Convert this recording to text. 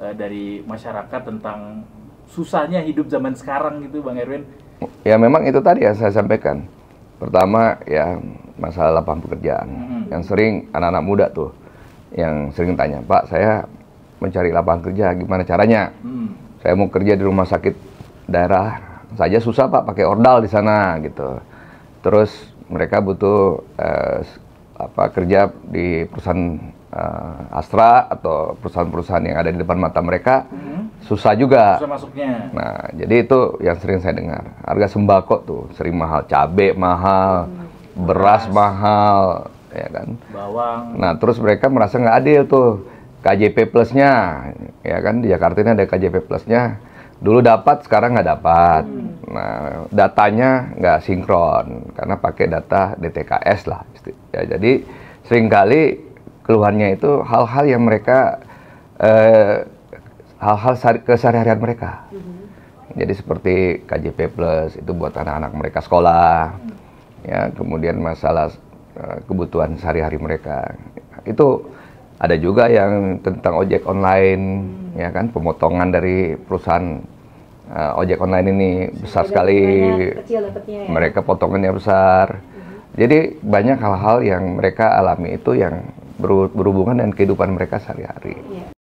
Eh, dari masyarakat tentang susahnya hidup zaman sekarang gitu Bang Erwin? Ya memang itu tadi yang saya sampaikan. Pertama ya masalah lapangan pekerjaan. -hmm. Yang sering anak-anak muda tuh yang sering tanya, "Pak, saya mencari lapangan kerja gimana caranya?" Mm. Saya mau kerja di rumah sakit daerah saja susah, Pak, pakai ordal di sana gitu. Terus mereka butuh eh, apa kerja di perusahaan uh, Astra atau perusahaan-perusahaan yang ada di depan mata mereka hmm. susah juga. Susah masuknya. Nah, jadi itu yang sering saya dengar. Harga sembako tuh sering mahal, cabe mahal, hmm. beras, beras mahal, ya kan. Bawang. Nah, terus mereka merasa nggak adil tuh. KJP plusnya, ya kan di Jakarta ini ada KJP plusnya. Dulu dapat, sekarang nggak dapat. Hmm. Nah, datanya nggak sinkron karena pakai data DTKS lah. Ya, jadi seringkali keluhannya itu hal-hal yang mereka eh, hal-hal sehari keseharian mereka. Mm-hmm. Jadi seperti KJP Plus itu buat anak-anak mereka sekolah, mm ya kemudian masalah eh, kebutuhan sehari-hari mereka itu ada juga yang tentang ojek online, mm ya kan pemotongan dari perusahaan uh, ojek online ini Sudah besar sekali, kecil ya? mereka potongannya besar. Mm-hmm. Jadi banyak hal-hal yang mereka alami itu yang berhubungan dengan kehidupan mereka sehari-hari. Yeah.